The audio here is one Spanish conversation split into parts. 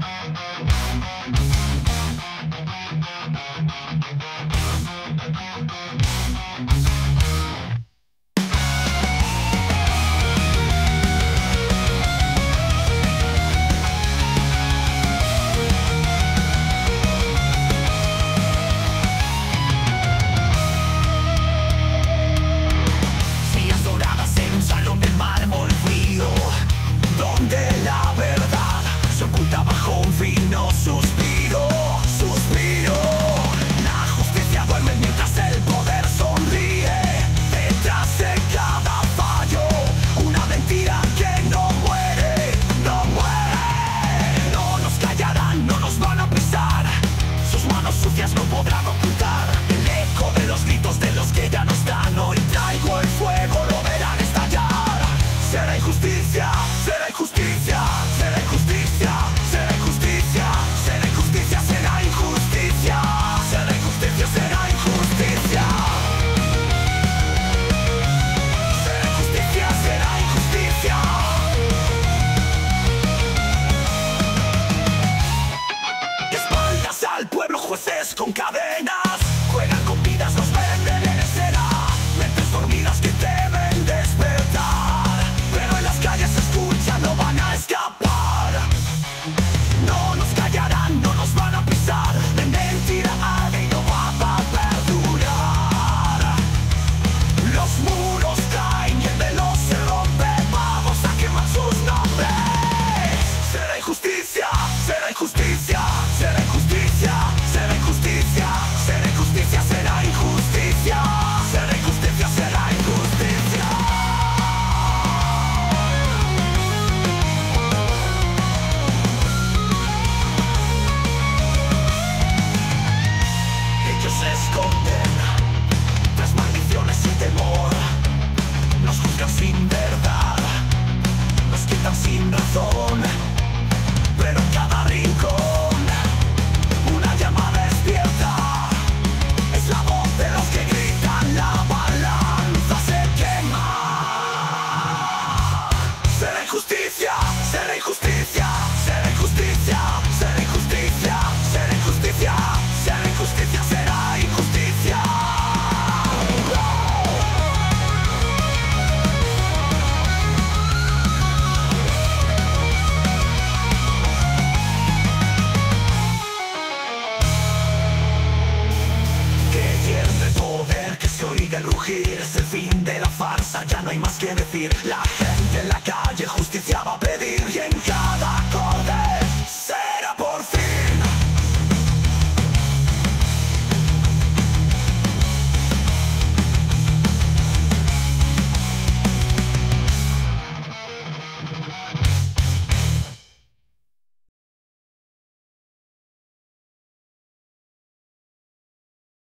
Thank you.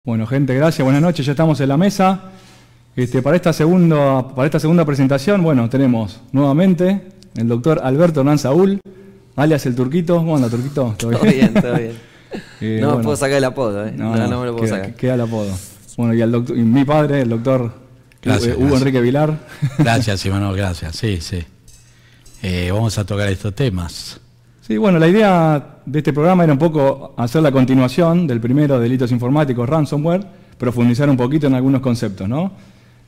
Bueno, gente, gracias. Buenas noches. Ya estamos en la mesa. Este, para, esta segunda, para esta segunda presentación, bueno, tenemos nuevamente el doctor Alberto Hernán Saúl, alias el Turquito. ¿Cómo anda, Turquito? ¿Todo bien? todo bien, eh, no puedo sacar el apodo, ¿eh? No, no, me lo puedo sacar. Queda el apodo. Bueno, y, el doctor, y mi padre, el doctor eh, Hugo Enrique Vilar. Gracias, Imanol, gracias. Sí, sí. Eh, vamos a tocar estos temas. Sí, bueno, la idea de este programa era un poco hacer la continuación del primero, delitos informáticos, ransomware, profundizar un poquito en algunos conceptos, ¿no?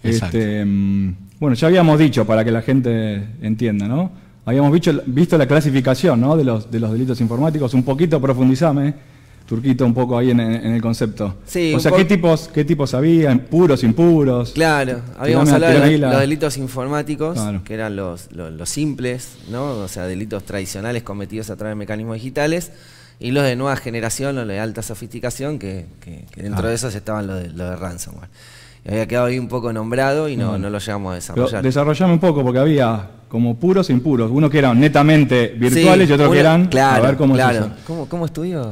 Exacto. Este, mm, bueno, ya habíamos dicho, para que la gente entienda, ¿no? Habíamos visto, la clasificación ¿no? de, los, delitos informáticos, un poquito profundizame turquito un poco ahí en, el concepto. Sí, o sea, ¿qué tipos, ¿qué tipos había? ¿Puros, impuros? Claro, habíamos hablado de los delitos informáticos, que eran los, simples, ¿no? O sea, delitos tradicionales cometidos a través de mecanismos digitales, y los de nueva generación, los de alta sofisticación, que, dentro ah. de esos estaban de, los de ransomware había quedado ahí un poco nombrado y no, lo llegamos a desarrollar. Desarrollame un poco, porque había como puros e impuros. unos que eran netamente virtuales y otros que eran. Claro, a ver claro. ¿Cómo, ¿Cómo, estudio?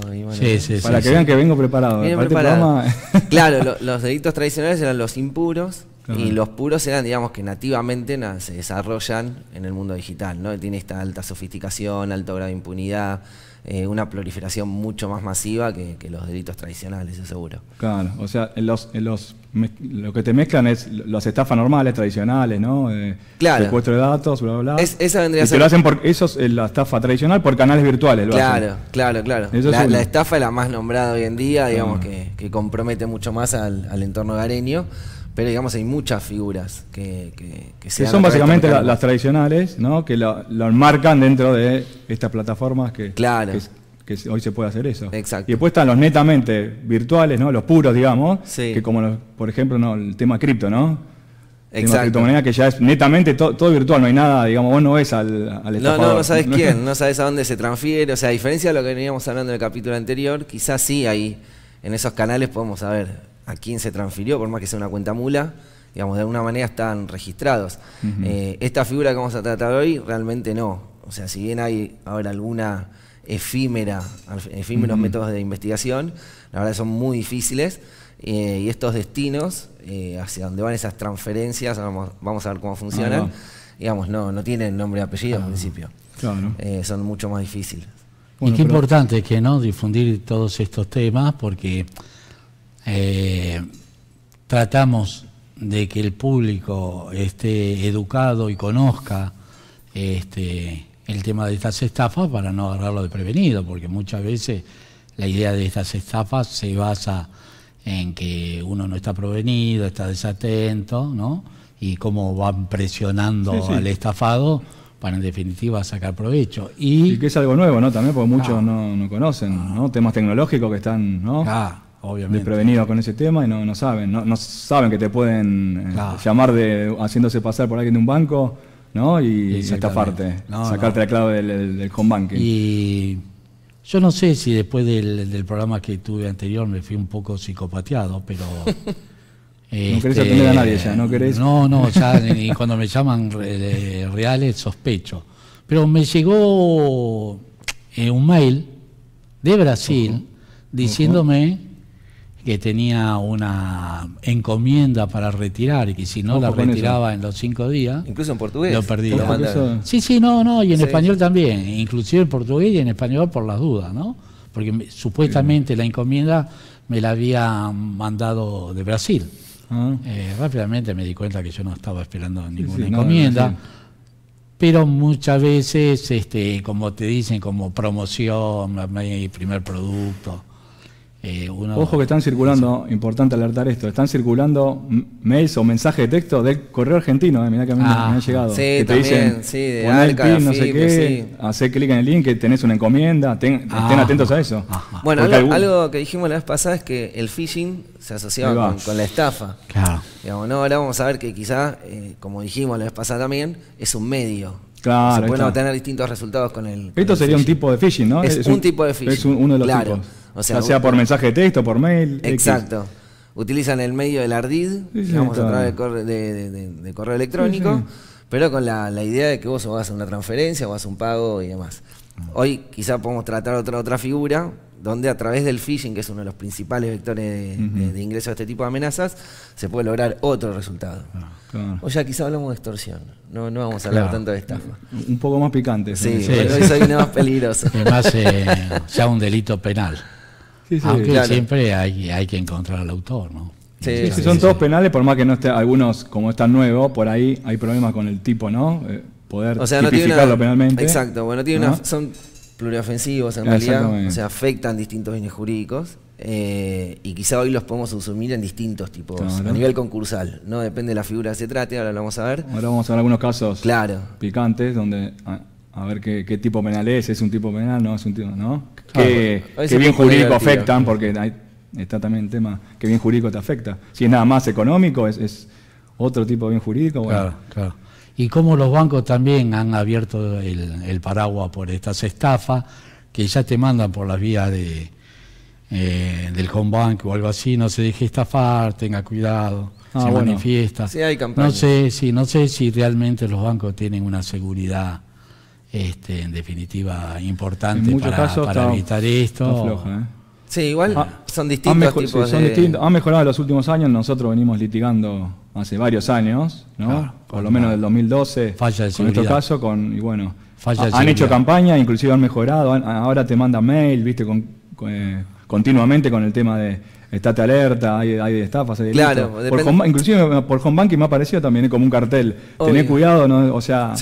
para que vean que vengo preparado. preparado. claro, los delitos tradicionales eran los impuros. Y los puros eran, digamos, que nativamente se desarrollan en el mundo digital, ¿no? Tiene esta alta sofisticación, alto grado de impunidad, eh, una proliferación mucho más masiva que, los delitos tradicionales, eso seguro. Claro, o sea, en los lo que te mezclan es las estafas normales, tradicionales, ¿no? Eh, claro. Secuestro de datos, bla, bla, bla. esa vendría a ser... Te lo hacen por, eso es eh, la estafa tradicional por canales virtuales. claro, claro, claro, la, estafa es la más nombrada hoy en día, digamos, ah. que, compromete mucho más al, al entorno gareño pero digamos hay muchas figuras que, que, que, se que son básicamente las tradicionales, ¿no? que lo, enmarcan dentro de estas plataformas que, claro hoy se puede hacer eso. Exacto. Y después están los netamente virtuales, ¿no? Los puros, digamos, que como, por ejemplo, ¿no? el tema cripto, ¿no? Exacto. criptomoneda que ya es netamente todo virtual, no hay nada, digamos, vos no ves al, al estafador. No, no, no sabes quién, no sabes a dónde se transfiere, o sea, a diferencia de lo que veníamos hablando en el capítulo anterior, quizás sí hay, en esos canales podemos saber a quién se transfirió, por más que sea una cuenta mula, digamos, de alguna manera están registrados. Eh, esta figura que vamos a tratar hoy, realmente no. O sea, si bien hay ahora alguna efímera, efímeros métodos de investigación, la verdad son muy difíciles. Eh, y estos destinos, eh, hacia donde van esas transferencias, vamos, a ver cómo funcionan, digamos, no, no tienen nombre y apellido al ah, principio. Eh, son mucho más difíciles. y qué importante que no difundir todos estos temas porque tratamos de que el público esté educado y conozca este, el tema de estas estafas para no agarrarlo de prevenido, porque muchas veces la idea de estas estafas se basa en que uno no está provenido, está desatento, ¿no? Y cómo van presionando al estafado para en definitiva sacar provecho. Y, que es algo nuevo, ¿no? También porque muchos no, conocen, ¿no? Temas tecnológicos que están, ¿no? Ah, obviamente. Desprevenidos con ese tema y no, no saben, no, no saben que te pueden eh, llamar de haciéndose pasar por alguien de un banco ¿no? Y esta parte, sacarte la clave del, del, Y yo no sé si después del, programa que tuve anterior me fui un poco psicopateado, pero... Este, no querés atender a nadie ya, ¿no querés? No, no, ya ni cuando me llaman reales sospecho. Pero me llegó eh, un mail de Brasil diciéndome que tenía una encomienda para retirar y que si no la retiraba en los cinco días. Incluso en portugués. Lo perdía. Sí, sí, no, no, y en español también, inclusive en portugués y en español por las dudas, ¿no? Porque supuestamente la encomienda me la había mandado de Brasil. Ah. Eh, rápidamente me di cuenta que yo no estaba esperando ninguna encomienda. pero muchas veces, este, como te dicen, como promoción, primer producto eh, Ojo que están circulando, importante alertar esto, están circulando mails o mensajes de texto del correo argentino, eh, mirá que a mí me ah, han llegado. Sí, también, sí, de Alca, no sé qué, sí. hacer clic en el link, que tenés una encomienda, ten, ah, estén atentos a eso. bueno, algo, que dijimos la vez pasada es que el phishing se asociaba con, la estafa. Claro. ahora vamos a ver que quizá, eh, como dijimos la vez pasada también, es un medio. Claro, se pueden obtener distintos resultados con el. Esto sería un tipo de phishing, ¿no? Es, un, tipo de phishing. Es uno de los claro. O sea, ya sea por mensaje de texto, por mail. Exacto. Utilizan el medio del ardid, digamos, a través de, correo electrónico, pero con la, idea de que vos o hacer una transferencia o hacer un pago y demás. Hoy quizá podemos tratar otra, otra figura, donde a través del phishing, que es uno de los principales vectores de, de ingreso a este tipo de amenazas, se puede lograr otro resultado. Ah, o ya quizá hablamos de extorsión, no, vamos a hablar tanto de estafa. Un poco más picante. Sí, sí, pero hoy soy más peligroso. Además, eh, ya un delito penal. Aunque siempre hay, que encontrar al autor, ¿no? Sí, son todos penales, por más que no esté algunos, como están nuevos, por ahí hay problemas con el tipo, ¿no? Eh, poder tipificarlo penalmente. Exacto, bueno, son pluriofensivos en realidad, o sea, afectan distintos bienes jurídicos eh, y quizá hoy los podemos asumir en distintos tipos, a nivel concursal, ¿no? Depende de la figura que se trate, ahora lo vamos a ver. Ahora vamos a ver algunos casos claro. picantes donde ah, a ver qué, tipo penal es, es un tipo penal, no es un tipo, ¿no? Ah, ¿Qué, bien jurídico afectan? Porque está también el tema, ¿qué bien jurídico te afecta? Si es nada más económico, es, otro tipo de bien jurídico. Claro, claro. Y cómo los bancos también han abierto el, paraguas por estas estafas que ya te mandan por las vías de, eh, del home bank o algo así, no se deje estafar, tenga cuidado. Ah, se manifiesta. no sé, sí, no sé si realmente los bancos tienen una seguridad este, en definitiva, importante para, para evitar esto. ¿eh? Sí, igual ah, son distintos. Han, tipos de... han mejorado en los últimos años, nosotros venimos litigando hace varios años, ¿no? Por lo menos del 2012, falla nuestro caso, con, y bueno, han hecho campaña, inclusive han mejorado, ahora te mandan mail, viste, con, eh, continuamente con el tema de estate alerta, hay, hay estafas, hay claro, por Inclusive por home banking me ha parecido también como un cartel. tenés cuidado, o sea,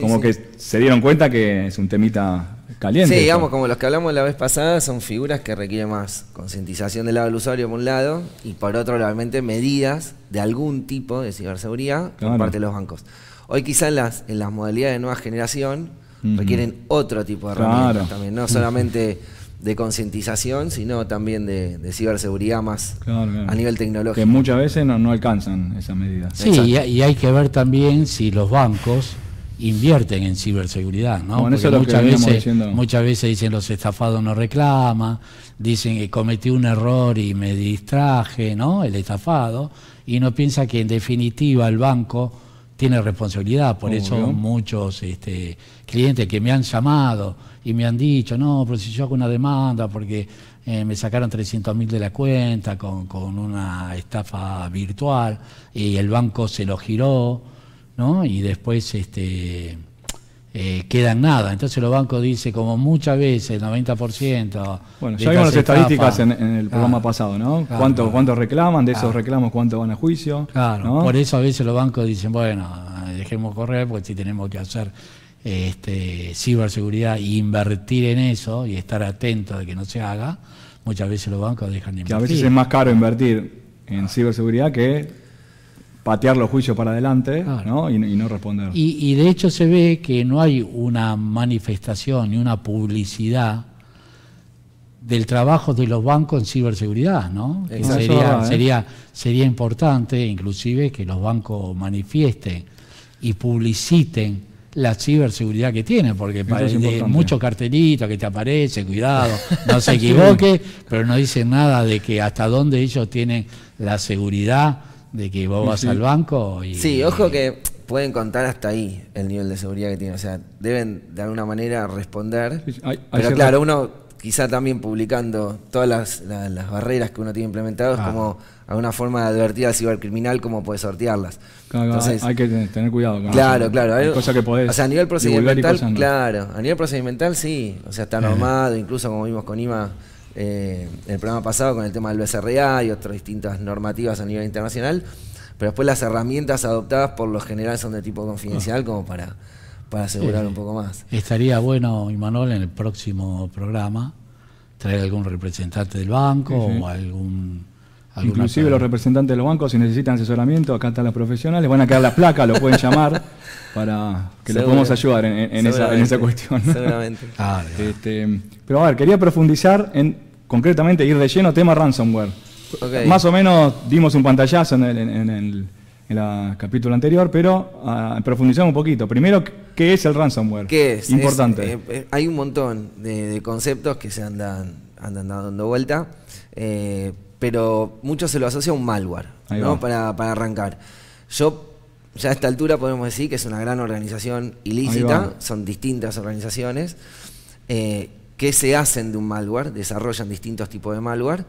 como que se dieron cuenta que es un temita caliente. Sí, digamos, como los que hablamos la vez pasada, son figuras que requieren más concientización del lado del usuario por un lado y por otro, realmente medidas de algún tipo de ciberseguridad por parte de los bancos. Hoy quizás en las, en las modalidades de nueva generación requieren otro tipo de herramientas también, no solamente de concientización, sino también de, ciberseguridad más a nivel tecnológico. Que muchas veces no, alcanzan esas medidas. Sí, y, hay que ver también si los bancos invierten en ciberseguridad, ¿no? muchas veces muchas dicen los estafados no reclaman, dicen que cometí un error y me distraje, ¿no? El estafado y no piensa que en definitiva el banco tiene responsabilidad, por eso muchos este, clientes que me han llamado y me han dicho, no, pero si yo hago una demanda porque eh, me sacaron 300.000 de la cuenta con, una estafa virtual y el banco se lo giró, ¿no? Y después este, eh, quedan nada. Entonces los bancos dicen, como muchas veces, el 90%. Bueno, ya vimos las estadísticas en, el programa pasado, ¿no? ¿Cuántos reclaman? De esos reclamos, ¿cuánto van a juicio? Claro, por eso a veces los bancos dicen, bueno, dejemos correr, porque si tenemos que hacer este, ciberseguridad e invertir en eso y estar atento de que no se haga, muchas veces los bancos dejan de invertir. Que a veces es más caro invertir en ciberseguridad que patear los juicios para adelante Y, no responder. Y, de hecho se ve que no hay una manifestación ni una publicidad del trabajo de los bancos en ciberseguridad, ¿no? sería, ¿eh? sería, sería importante inclusive que los bancos manifiesten y publiciten la ciberseguridad que tiene, porque hay muchos cartelitos que te aparece cuidado, no se equivoque, pero no dice nada de que hasta dónde ellos tienen la seguridad de que vos vas al banco y... Sí, ojo que pueden contar hasta ahí el nivel de seguridad que tienen, o sea, deben de alguna manera responder, pero claro, uno quizá también publicando todas las, barreras que uno tiene implementadas ah. como alguna forma de advertir al cibercriminal cómo puede sortearlas. Claro, Entonces, hay que tener cuidado. Con claro, claro. Hay, cosas que podés. O sea, a nivel procedimental, claro. A nivel procedimental sí. O sea, está eh. normado, incluso como vimos con IMA en eh, el programa pasado con el tema del BSRA y otras distintas normativas a nivel internacional. Pero después las herramientas adoptadas por los generales son de tipo confidencial, ah. como para para asegurar un poco más. Estaría bueno, Imanol, en el próximo programa traer algún representante del banco o algún... Inclusive los representantes de los bancos, si necesitan asesoramiento, acá están los profesionales, van a quedar las placas, lo pueden llamar para que les podamos ayudar en, esa, cuestión. Seguramente. Ah, este, pero a ver, quería profundizar en, concretamente, ir de lleno tema ransomware. Más o menos dimos un pantallazo en el el capítulo anterior, pero ah, profundizamos un poquito. Primero, ¿qué es el ransomware? ¿Qué es? Importante. Eh, eh, hay un montón de, conceptos que se andan, andan dando vuelta, eh, pero muchos se lo asocia a un malware, ¿no? Para, arrancar. Yo ya a esta altura podemos decir que es una gran organización ilícita, son distintas organizaciones que se hacen de un malware, desarrollan distintos tipos de malware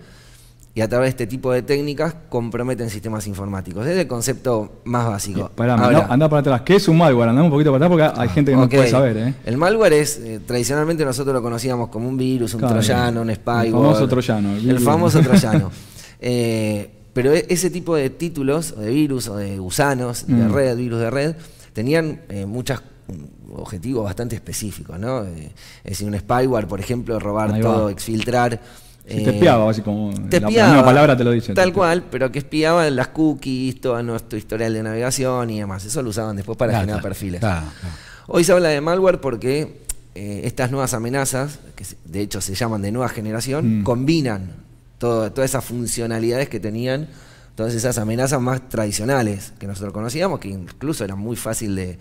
y a través de este tipo de técnicas comprometen sistemas informáticos. Es el concepto más básico. Eh, pará, Ahora, anda, para atrás. ¿Qué es un malware? Andamos un poquito para atrás porque hay gente que no puede saber. Eh. El malware es, eh, tradicionalmente nosotros lo conocíamos como un virus, un troyano, un spyware. El famoso troyano. El, famoso troyano. pero e, ese tipo de títulos, de virus o de gusanos, de mm. red, virus de red, tenían muchos mm, objetivos bastante específicos, ¿no? es decir, un spyware, por ejemplo, robar todo, exfiltrar te espiaba, así como. Te la, palabra te lo dicen. Tal cual, pero que espiaba las cookies, todo nuestro historial de navegación y demás. Eso lo usaban después para generar perfiles. Hoy se habla de malware porque eh, estas nuevas amenazas, que de hecho se llaman de nueva generación, mm. combinan todas esas funcionalidades que tenían todas esas amenazas más tradicionales que nosotros conocíamos, que incluso eran muy fácil de,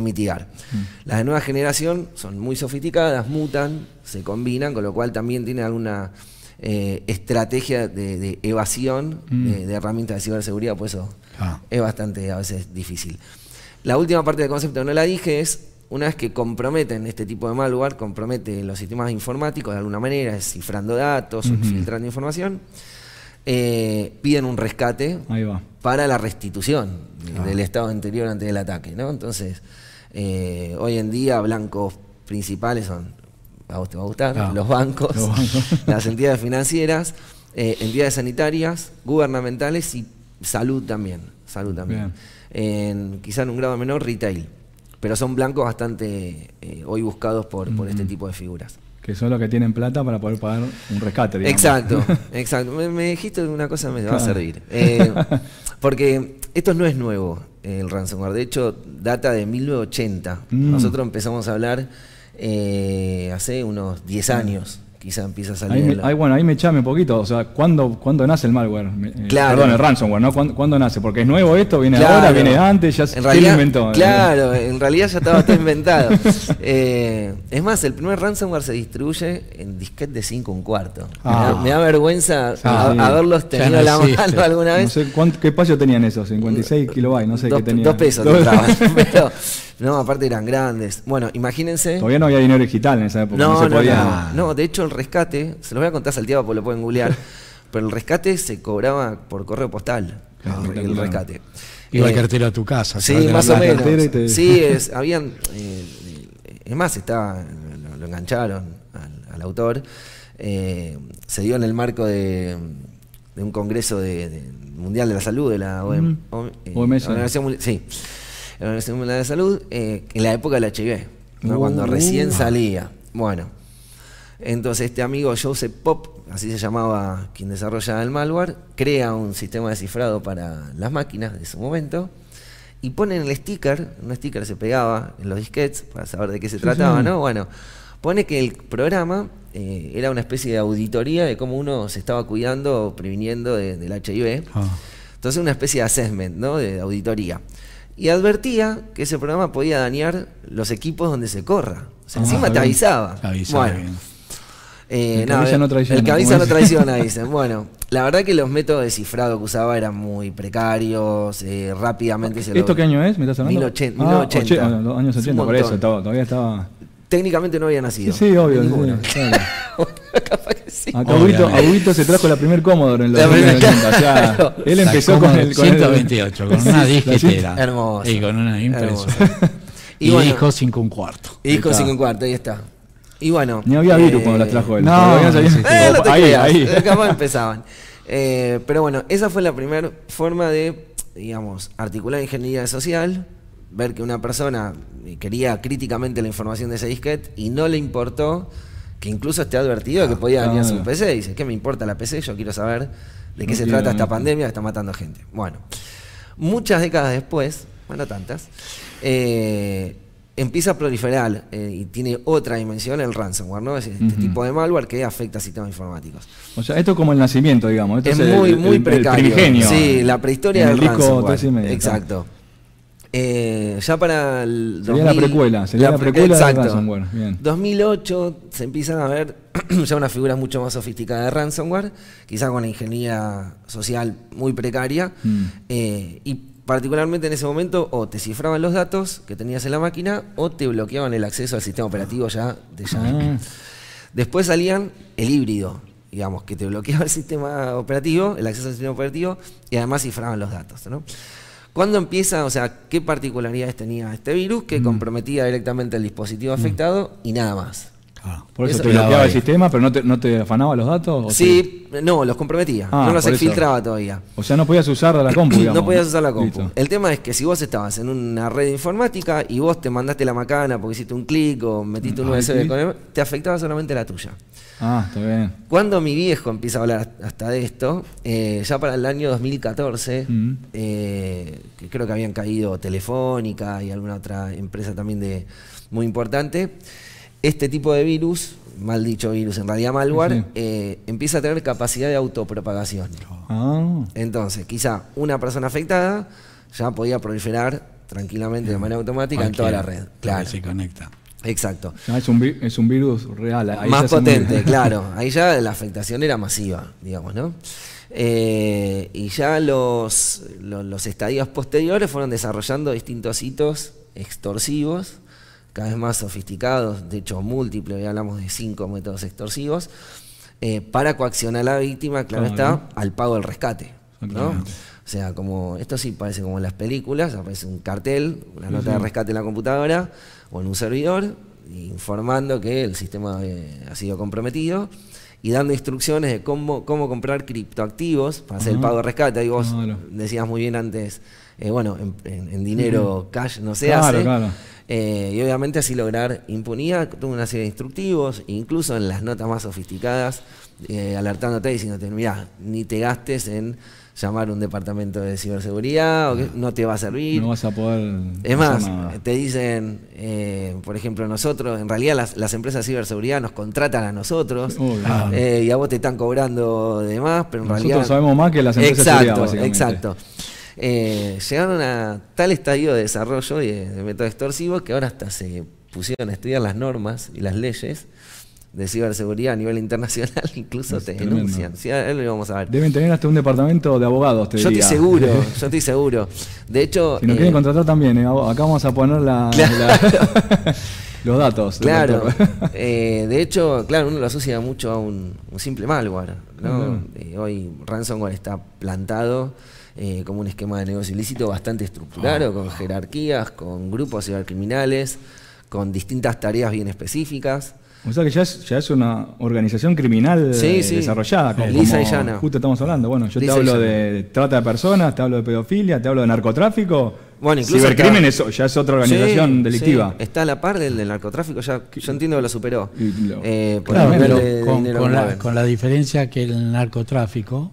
mitigar. Mm. Las de nueva generación son muy sofisticadas, mutan, se combinan, con lo cual también tiene alguna eh, estrategia de, evasión mm. eh, de, herramientas de ciberseguridad, pues eso ah. es bastante a veces difícil. La última parte del concepto no la dije es, una vez que comprometen este tipo de malware, comprometen los sistemas informáticos de alguna manera, cifrando datos, filtrando información, eh, piden un rescate para la restitución ah. del estado anterior antes del ataque. ¿no? Entonces, hoy en día blancos principales son a vos te va a gustar, ah. los, bancos, las entidades financieras, eh, entidades sanitarias, gubernamentales y salud también. Salud también. En, quizá en un grado menor, retail. Pero son blancos bastante eh, hoy buscados por, por este tipo de figuras. Que son los que tienen plata para poder pagar un rescate. Exacto, exacto. Me, dijiste una cosa me va a servir. Eh, porque esto no es nuevo, el ransomware. De hecho, data de 1980. Mm. Nosotros empezamos a hablar eh, hace unos 10 mm. años. Quizá empieza a salir. Ahí, bueno, ahí me echame un poquito. O sea, ¿cuándo, ¿cuándo nace el malware? Eh, claro. perdón, el ransomware, ¿no? ¿Cuándo, nace? Porque es nuevo esto, viene ahora, viene antes, ya se inventó. Claro, eh. en realidad ya estaba todo inventado. es más, el primer ransomware se distribuye en disquete de 5 un cuarto. Me, da, vergüenza haberlos tenido la mano alguna vez. qué espacio tenían esos, 56 kilobytes, no sé qué tenían. Dos pesos, dos. Pero, no, aparte eran grandes. Bueno, imagínense. Todavía no había dinero digital en esa época. No, de hecho el rescate, se los voy a contar salteado porque lo pueden googlear, pero el rescate se cobraba por correo postal. el, rescate. Iba eh, a cartera tu casa. Sí, más o menos. Sí, es, habían. Eh, es más, estaba, lo, engancharon al, autor. Eh, se dio en el marco de, un congreso de, mundial de la salud de la OMS. sí en la Organización Mundial de Salud, eh, en la época del HIV, cuando uh. recién salía. Bueno, entonces este amigo Joseph Pop, así se llamaba quien desarrolla el malware, crea un sistema de cifrado para las máquinas de su momento y pone en el sticker, un sticker se pegaba en los disquets para saber de qué se trataba, ¿no? Bueno, pone que el programa eh, era una especie de auditoría de cómo uno se estaba cuidando o previniendo del HIV. Ah. Entonces una especie de assessment, ¿no? De auditoría y advertía que ese programa podía dañar los equipos donde se corra. O sea, encima te avisaba. Te bueno, eh, el cabeza no, no traiciona. El no traiciona, dicen. Bueno, la verdad que los métodos de cifrado que usaba eran muy precarios, eh, rápidamente se lo... ¿Esto qué año es? ¿Me estás hablando? 1980. Ah, ah, los años 80, por eso, todavía estaba... Técnicamente no había nacido. Sí, obvio. Sí, capaz que sí. Aguito, se trajo la primer Commodore en la primera Él empezó con el. 128, con una disquetera. Hermoso. Y con una impresora. Y, dijo 5 un cuarto. Y dijo 5 un cuarto, ahí está. Y bueno. Ni había virus eh, cuando las trajo él. No, no, sabía. Eh, ahí, ahí. empezaban. Eh, pero bueno, esa fue la primera forma de, digamos, articular ingeniería social, ver que una persona quería críticamente la información de ese disquete y no le importó que incluso esté advertido que podía venir a su PC. Y dice, ¿qué me importa la PC? Yo quiero saber de qué se trata esta pandemia que está matando gente. Bueno, muchas décadas después, bueno, tantas, eh, empieza a proliferar eh, y tiene otra dimensión el ransomware, ¿no? Es este tipo de malware que afecta a sistemas informáticos. O sea, esto es como el nacimiento, digamos. es, muy, muy precario. sí, la prehistoria del ransomware. Exacto. Eh, ya para el. la precuela, exacto. 2008 se empiezan a ver ya unas figuras mucho más sofisticadas de Ransomware, quizá con la ingeniería social muy precaria. Mm. Eh, y particularmente en ese momento, o te cifraban los datos que tenías en la máquina, o te bloqueaban el acceso al sistema operativo ya de ah. Después salían el híbrido, digamos, que te bloqueaba el sistema operativo, el acceso al sistema operativo, y además cifraban los datos. ¿Cuándo empieza? O sea, ¿qué particularidades tenía este virus que mm. comprometía directamente el dispositivo mm. afectado y nada más? Ah. por eso, te bloqueaba el sistema, pero no te, afanaba los datos. ¿o sí, no, los comprometía. Ah, no los exfiltraba todavía. O sea, no podías usar la compu, digamos. no podías usar la compu. El tema es que si vos estabas en una red informática y vos te mandaste la macana porque hiciste un clic o metiste un USB con el, te afectaba solamente la tuya. Ah, está bien. Cuando mi viejo empieza a hablar hasta de esto, eh, ya para el año 2014, eh, creo que habían caído Telefónica y alguna otra empresa también de muy importante, este tipo de virus, mal dicho virus, en realidad malware, eh, empieza a tener capacidad de autopropagación. Ah. Entonces, quizá una persona afectada ya podía proliferar tranquilamente de manera automática en toda la red. Claro. Se conecta. Exacto. Ah, es, un virus real. Ahí Más potente, claro. Ahí ya la afectación era masiva, digamos, ¿no? Eh, y ya los, los, los estadios posteriores fueron desarrollando distintos hitos extorsivos cada vez más sofisticados, de hecho múltiples, hoy hablamos de cinco métodos extorsivos, eh, para coaccionar a la víctima, claro, está, al pago del rescate. O sea, como esto sí parece como en las películas, aparece un cartel, una nota de rescate en la computadora o en un servidor, informando que el sistema eh, ha sido comprometido y dando instrucciones de cómo, cómo comprar criptoactivos para hacer el pago de rescate. Ahí vos decías muy bien antes, eh, bueno, en, dinero cash no se hace. Eh, y obviamente así lograr impunidad, tuve una serie de instructivos, incluso en las notas más sofisticadas, eh, alertándote y diciéndote, mirá, ni te gastes en llamar un departamento de ciberseguridad, no te va a servir. No vas a poder... Es más, te dicen, por ejemplo, nosotros, en realidad las, empresas de ciberseguridad nos contratan a nosotros oh, y a vos te están cobrando de más, pero en nosotros realidad... sabemos más que las empresas de seguridad, Exacto, exacto. Eh, llegaron a tal estadio de desarrollo y de, métodos método extorsivo que ahora hasta se pusieron a estudiar las normas y las leyes de ciberseguridad a nivel internacional, incluso te denuncian. vamos a Deben tener hasta un departamento de abogados, te Yo estoy seguro, yo estoy seguro. De hecho... Si nos quieren eh, contratar también, eh, acá vamos a poner los datos. Claro. de hecho, claro, uno lo asocia mucho a un, simple malware. hoy ransomware está plantado eh, como un esquema de negocio ilícito bastante estructurado, ah. con jerarquías, con grupos cibercriminales, con distintas tareas bien específicas. O sea que ya es, ya es una organización criminal eh, desarrollada, como, justo estamos hablando. Bueno, yo te hablo de trata de personas, te hablo de pedofilia, te hablo de narcotráfico. Bueno, Cibercrimen ya es otra organización delictiva. está a la par del, narcotráfico, ya yo entiendo que lo superó. con la diferencia que el narcotráfico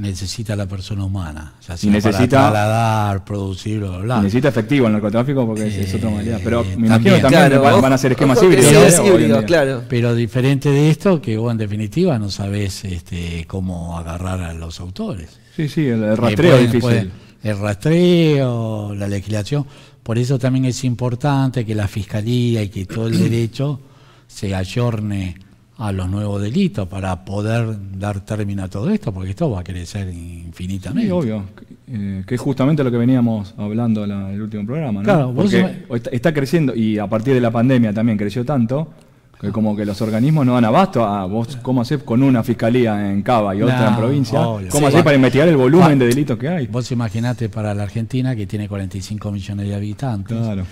necesita la persona humana. sea, si necesita para producir, bla, bla. Necesita efectivo el narcotráfico porque es otra eh, manera Pero me imagino también, van, a ser esquemas híbridos. ¿eh? claro. Pero diferente de esto, que vos en definitiva no sabés este, cómo agarrar a los autores. Sí, sí, el, rastreo es difícil. el rastreo, la legislación. Por eso también es importante que la fiscalía y que todo el derecho se ayorne a los nuevos delitos para poder dar término a todo esto, porque esto va a crecer infinitamente. Sí, obvio, eh, que es justamente lo que veníamos hablando en el último programa, ¿no? Claro, porque está, creciendo y a partir de la pandemia también creció tanto. Que como que los organismos no dan abasto a ah, vos, ¿cómo hacés con una fiscalía en Cava y otra en provincia? ¿Cómo hacés para investigar el volumen de delitos que hay? Vos imaginate para la Argentina, que tiene 45 millones de habitantes, claro.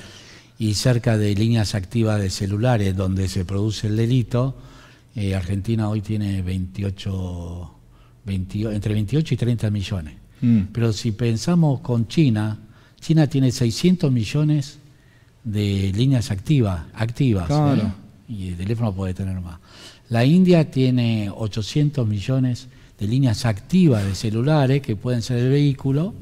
y cerca de líneas activas de celulares donde se produce el delito, eh, Argentina hoy tiene 28, entre 28 y 30 millones. Mm. Pero si pensamos con China, China tiene 600 millones de líneas activas, ¿eh? activas y el teléfono puede tener más. La India tiene 800 millones de líneas activas de celulares que pueden ser el vehículo.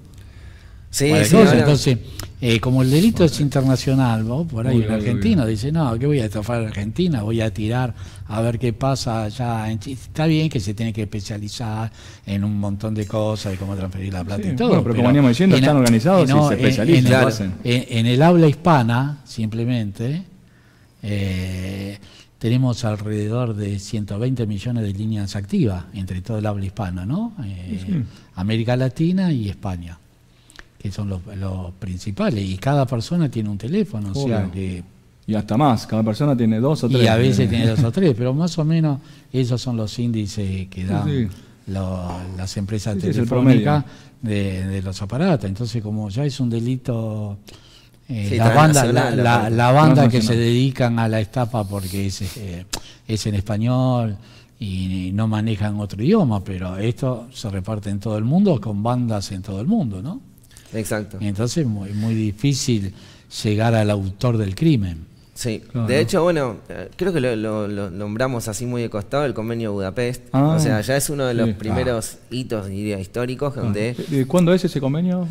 Sí, sí, entonces, eh, como el delito es internacional, ¿no? por ahí un argentino dice, no, que voy a estafar a Argentina, voy a tirar a ver qué pasa allá Está bien que se tiene que especializar en un montón de cosas, de cómo transferir la plata y todo. pero, como veníamos diciendo, están organizados eh, y se especializan. En, el, habla hispana, simplemente, eh, tenemos alrededor de 120 millones de líneas activas entre todo el habla hispana, ¿no? América Latina y España son los, los principales. Y cada persona tiene un teléfono, Y hasta más, cada persona tiene dos o tres. Y a veces tiene dos o tres, pero más o menos esos son los índices que dan las empresas telefónicas de, los aparatos. Entonces, como ya es un delito, eh, la, banda, la, banda que se dedican a la estafa porque es, eh, es en español y no manejan otro idioma, pero esto se reparte en todo el mundo con bandas en todo el mundo, ¿no? Exacto. Entonces muy, muy difícil llegar al autor del crimen. Sí, de hecho, bueno, eh, creo que lo, nombramos así muy de costado, el convenio de Budapest. Ah. o sea, ya es uno de los primeros hitos diría, históricos donde... cuándo es ese convenio?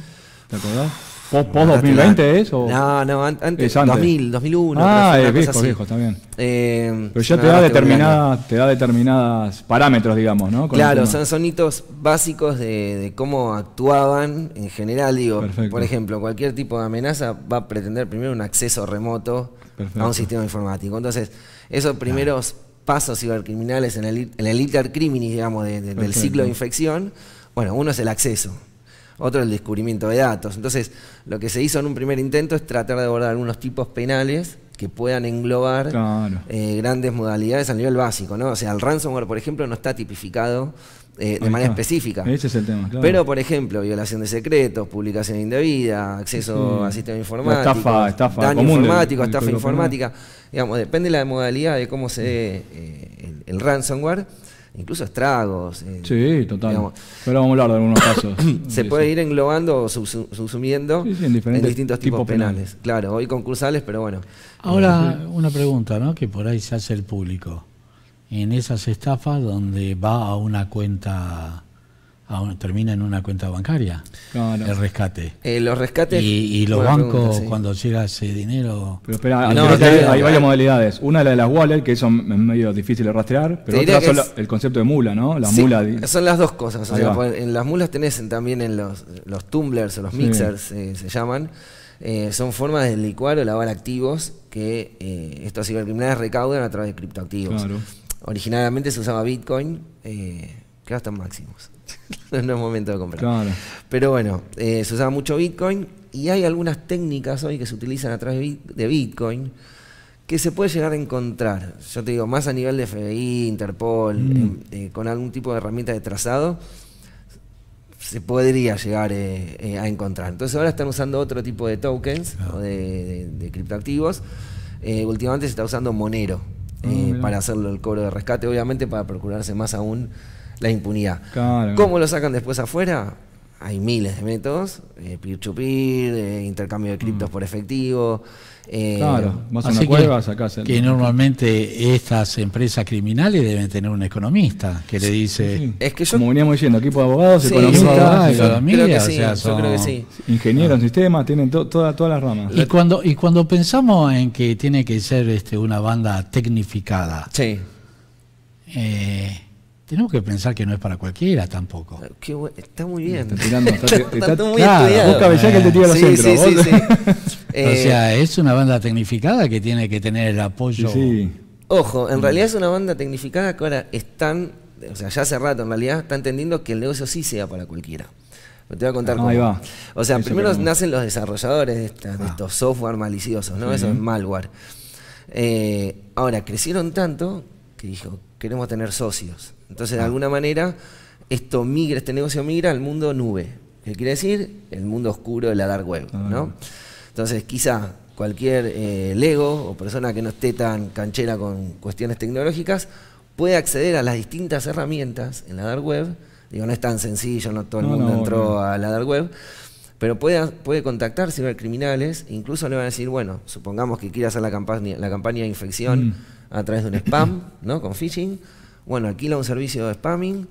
¿Te acordás? ¿Post, 2020 es? no, no, antes, 2000, 2001. Ah, es viejo, viejo, está eh, Pero ya te da, determinada, te da determinados parámetros, digamos, ¿no? claro, son, hitos básicos de, cómo actuaban en general. Digo, por ejemplo, cualquier tipo de amenaza va a pretender primero un acceso remoto a un sistema informático. Entonces, esos primeros pasos cibercriminales en el, en el digamos, del ciclo de infección, bueno, uno es el acceso otro el descubrimiento de datos. Entonces, lo que se hizo en un primer intento es tratar de abordar algunos tipos penales que puedan englobar eh, grandes modalidades a nivel básico, ¿no? O sea, el ransomware, por ejemplo, no está tipificado eh, de manera específica. Ese es el tema, claro. Pero, por ejemplo, violación de secretos, publicación indebida, acceso a sistemas informáticos, estafa, estafa, daño informático, estafa informática. Digamos, depende de la modalidad de cómo se dé eh, el ransomware incluso estragos. Eh, sí, total. Pero vamos a hablar de algunos casos. se puede ir englobando o subsumiendo en, distintos tipos, penales. Claro, hoy concursales, pero bueno. Ahora, una pregunta, ¿no? Que por ahí se hace el público. En esas estafas donde va a una cuenta termina en una cuenta bancaria claro. el rescate. Eh, los rescates. Y, los bancos, cuando llega ese dinero. Pero espera, hay, varias modalidades. Una la de las wallet, que son medio difíciles de rastrear, pero otra es... el concepto de mula, ¿no? Son las dos cosas. Pues, en las mulas tenés también en los, los tumblers o los mixers, eh, se llaman. Eh, son formas de licuar o lavar activos que estos cibercriminales recaudan a través de criptoactivos. Originalmente se usaba Bitcoin, que hasta máximos. no es momento de comprar. Pero bueno, eh, se usaba mucho Bitcoin y hay algunas técnicas hoy que se utilizan a través de Bitcoin que se puede llegar a encontrar, yo te digo, más a nivel de FBI, Interpol, mm. em, eh, con algún tipo de herramienta de trazado, se podría llegar eh, a encontrar. Entonces ahora están usando otro tipo de tokens ah. o de, criptoactivos. últimamente se está usando Monero ah, para hacerlo el cobro de rescate, obviamente para procurarse más aún la impunidad. ¿Cómo lo sacan después afuera? Hay miles de métodos, eh, peer eh, intercambio de criptos mm. por efectivo. Eh, claro, más Que normalmente estas empresas criminales deben tener un economista que le dice... Es que yo... Como veníamos diciendo, equipo de abogados, economistas, o ingenieros en sistemas, tienen todas las ramas. Y cuando, y cuando pensamos en que tiene que ser este, una banda tecnificada... Sí tenemos que pensar que no es para cualquiera tampoco. Ah, está muy bien. Está muy que te tira los eh, o sea, es una banda tecnificada que tiene que tener el apoyo. Ojo, en realidad es una banda tecnificada que ahora están, o sea, ya hace rato en realidad está entendiendo que el negocio sí sea para cualquiera. Te voy a contar ah, cómo. O sea, primero nacen los desarrolladores de, ah. estos software maliciosos, ¿no? Eso es malware. Eh, ahora, crecieron tanto que dijo, queremos tener socios. Entonces, de ah. alguna manera, esto migra, este negocio migra al mundo nube. ¿Qué quiere decir? El mundo oscuro de la dark web, ah. ¿no? Entonces, quizá cualquier eh, Lego o persona que no esté tan canchera con cuestiones tecnológicas puede acceder a las distintas herramientas en la dark web. Digo, no es tan sencillo, no todo el mundo entró a la dark web. Pero puede, puede contactar cibercriminales, incluso le van a decir, bueno, supongamos que quiere hacer la campaña, la campaña de infección mm. a través de un spam, ¿no? Con phishing. Bueno, alquila un servicio de spamming,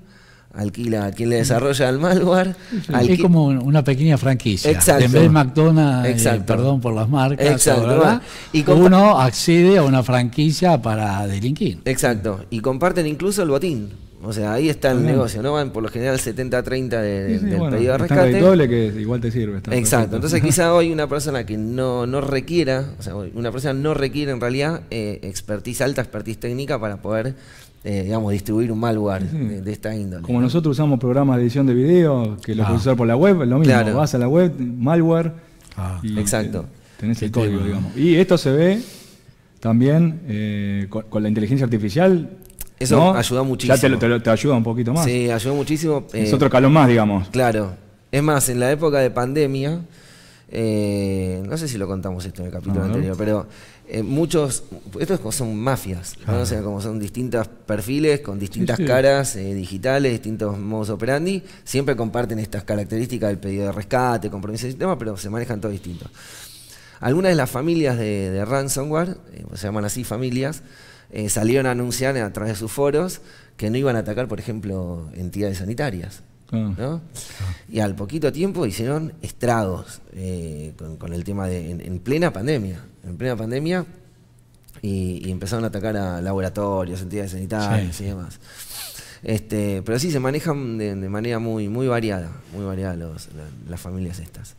alquila a quien le desarrolla el malware. Aquí es como una pequeña franquicia. Exacto. En vez de McDonald's, eh, perdón por las marcas, ¿verdad? Y uno accede a una franquicia para delinquir. Exacto, y comparten incluso el botín. O sea, ahí está el negocio, ¿no? Van por lo general 70-30 de, del pedido de rescate. doble que igual te sirve. Exacto. Entonces quizá hoy una persona que no, requiera, o sea, una persona no requiere en realidad eh, expertise, alta expertise técnica para poder eh, digamos, distribuir un malware de, esta índole. Como nosotros usamos programas de edición de video, que los ah. usar por la web, es lo mismo, vas a la web, malware. Ah, exacto. Tenés el código, digamos. Y esto se ve también eh, con, la inteligencia artificial, eso ayuda muchísimo. te, ayuda un poquito más. Sí, ayuda muchísimo. Es eh, otro calor más, digamos. Claro. Es más, en la época de pandemia, eh, no sé si lo contamos esto en el capítulo anterior, pero eh, muchos, estos son mafias, ah. sea, como son distintos perfiles con distintas caras eh, digitales, distintos modos operandi, siempre comparten estas características del pedido de rescate, compromiso de sistema, pero se manejan todos distintos. Algunas de las familias de, de ransomware, se llaman así familias, salieron a anunciar a través de sus foros que no iban a atacar, por ejemplo, entidades sanitarias. Y al poquito tiempo hicieron estragos eh, con, el tema de. En, plena pandemia. En plena pandemia. Y, empezaron a atacar a laboratorios, entidades sanitarias y demás. Este, pero sí, se manejan de, manera muy, muy variada, muy variada las familias estas.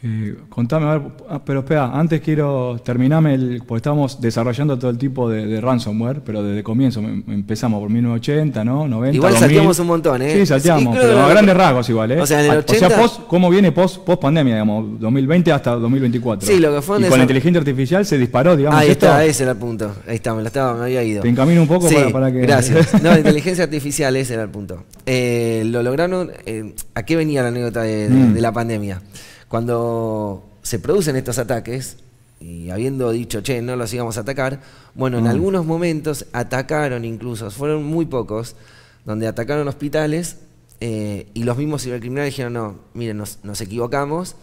Eh, contame, a ver, ah, pero espera, antes quiero terminarme, el, porque estamos desarrollando todo el tipo de, ransomware, pero desde comienzo em, empezamos por 1980, ¿no? igual salteamos un montón, ¿eh? Sí, salteamos, pero a grandes rasgos igual, ¿eh? O sea, en ¿cómo viene post, post, pandemia, digamos? 2020 hasta 2024. Sí, lo que fue. Y con la inteligencia artificial se disparó, digamos. Ahí está, ese era el punto. Ahí está, me, había ido. Te encamino un poco para, que. Gracias. No, la inteligencia artificial, es era el punto. Eh, lo lograron. Eh, ¿A qué venía la anécdota de mm. la pandemia? Cuando se producen estos ataques, y habiendo dicho, che, no los íbamos a atacar, bueno, en mm. algunos momentos atacaron incluso, fueron muy pocos, donde atacaron hospitales eh, y los mismos cibercriminales dijeron, no, miren, nos, equivocamos,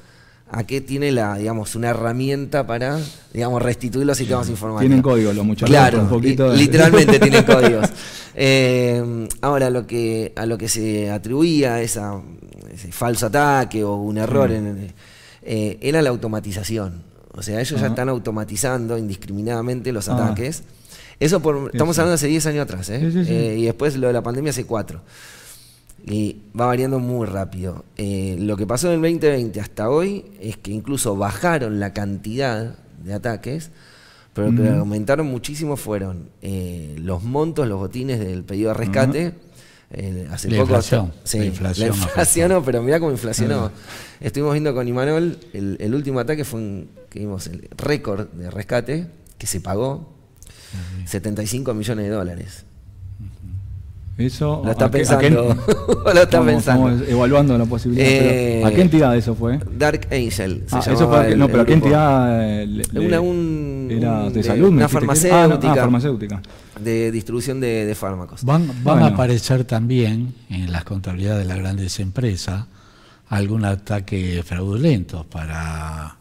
¿A qué tiene la, digamos, una herramienta para, digamos, restituir los sistemas informáticos? Tienen códigos los muchachos. Claro, un poquito literalmente tienen códigos. Eh, ahora, lo que, a lo que se atribuía esa falso ataque o un error, mm. en eh, eh, era la automatización. O sea, ellos ya están automatizando indiscriminadamente los ah. ataques. Eso por, estamos hablando hace 10 años atrás, ¿eh? ¿eh? y después lo de la pandemia hace 4. Y va variando muy rápido. lo que pasó en el 2020 hasta hoy es que incluso bajaron la cantidad de ataques, pero lo que aumentaron muchísimo fueron los montos, los botines del pedido de rescate, eh, hace poco. la inflacionó, pero mira cómo inflacionó. Estuvimos viendo con Imanol, el, último ataque fue un, que vimos el récord de rescate que se pagó, 75 millones de dólares. Eso, lo está pensando. A lo está pensando. evaluando la posibilidad. pero, ¿A qué eh, entidad eso fue? Dark Angel. Ah, eso fue, no, pero ¿a qué entidad? Eh, le, una, un, era de salud, una farmacéutica, ah, ah, farmacéutica. De distribución de, de fármacos. Van, van a aparecer también en las contabilidades de las grandes empresas algún ataque fraudulento para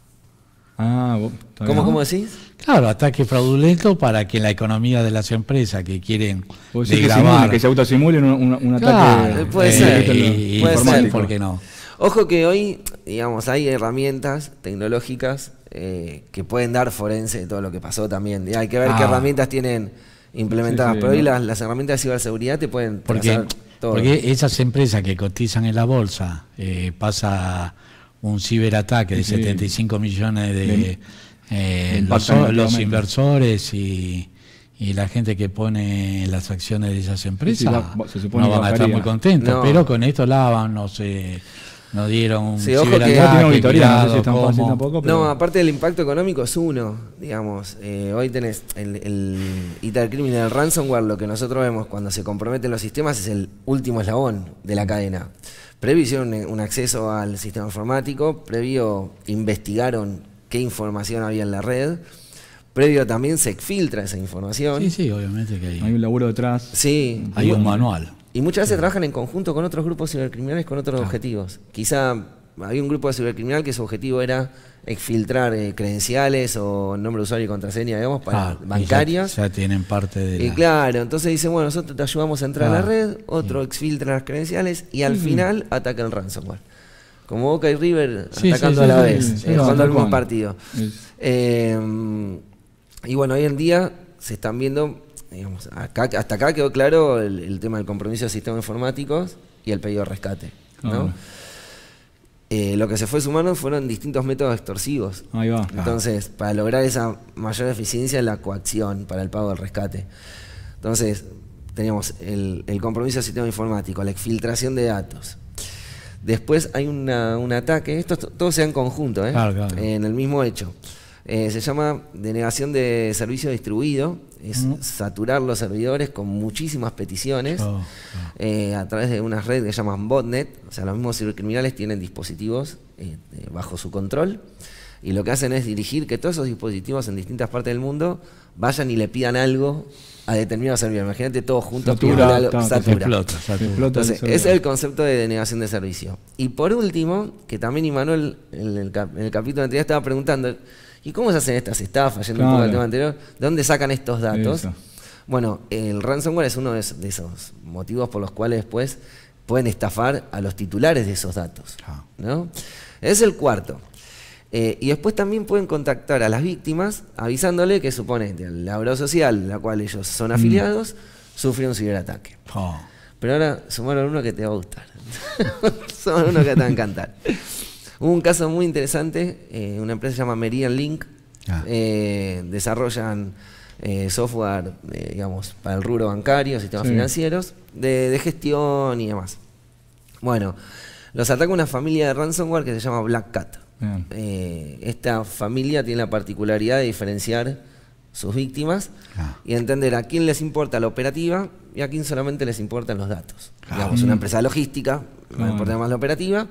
Ah, ¿Cómo, ¿Cómo, decís? Claro, ataque fraudulento para que la economía de las empresas que quieren grabar... Que, se autosimulen un, un, un claro, Puede ser, puede ser, ¿por qué no? Ojo que hoy, digamos, hay herramientas tecnológicas eh, que pueden dar forense de todo lo que pasó también. hay que ver qué ah. herramientas tienen implementadas. pero hoy las, herramientas de ciberseguridad te pueden... Porque, todo. porque esas empresas que cotizan en la bolsa, eh, pasa un ciberataque de 75 millones de eh, los, inversores y, la gente que pone las acciones de esas empresas no van a estar muy contentos, pero con esto lavan, no dieron un aparte del impacto económico es uno, digamos. Eh, hoy tenés el, el crimen, el Ransomware, lo que nosotros vemos cuando se comprometen los sistemas es el último eslabón de la cadena previo hicieron eh, un acceso al sistema informático, previo investigaron qué información había en la red, previo también se filtra esa información. Sí, sí, obviamente que hay, hay un laburo detrás. Sí. Hay un manual. Y muchas veces trabajan en conjunto con otros grupos cibercriminales con otros objetivos. Quizá hay un grupo de cibercriminal que su objetivo era exfiltrar eh, credenciales o nombre de usuario y contraseña, digamos, para ah, bancarias. Ya, tienen parte de. Y claro, entonces dicen, bueno, nosotros te ayudamos a entrar a la ah, red, otro exfiltra las credenciales y al mm. final ataca el ransomware. Como Boca y River atacando a la vez, eh, jugando algún partido. Em, y bueno, hoy en día se están viendo, digamos, hasta acá quedó claro el, tema del compromiso de sistemas informáticos y el pedido de rescate. ¿no? Eh, lo que se fue sumando fueron distintos métodos extorsivos. Ahí va. Entonces, para lograr esa mayor eficiencia, la coacción para el pago del rescate. Entonces, teníamos el, compromiso del sistema informático, la exfiltración de datos. Después hay un ataque, esto todo se en conjunto, ¿eh? en el mismo hecho. Eh, se llama denegación de servicio distribuido es saturar los servidores con muchísimas peticiones oh, oh. Eh, a través de una red que llaman botnet. O sea, los mismos cibercriminales tienen dispositivos eh, bajo su control y lo que hacen es dirigir que todos esos dispositivos en distintas partes del mundo vayan y le pidan algo a determinados servidores. Imagínate todos juntos pidiendo algo, satura. Entonces, ese es el concepto de denegación de servicio. Y por último, que también Imanuel en en el capítulo anterior estaba preguntando, ¿Y cómo se hacen estas estafas? Yendo un poco al tema anterior, ¿de dónde sacan estos datos? Bueno, el ransomware es uno de esos, motivos por los cuales después pueden estafar a los titulares de esos datos. Ah. ¿no? Es el cuarto. Eh, y después también pueden contactar a las víctimas avisándole que que la obra social, la cual ellos son mm. afiliados, sufre un ciberataque. Ah. Pero ahora sumaron uno que te va a gustar. sumaron uno que te va a encantar. Hubo un caso muy interesante, eh, una empresa llamada Meridian Link, ah. eh, desarrollan eh, software, digamos, para el rubro bancario, sistemas financieros, de, gestión y demás. Bueno, los ataca una familia de ransomware que se llama Black Cat. esta familia tiene la particularidad de diferenciar sus víctimas ah. y entender a quién les importa la operativa y a quién solamente les importan los datos. Ah. Digamos, una mm. empresa logística, no importa más la operativa,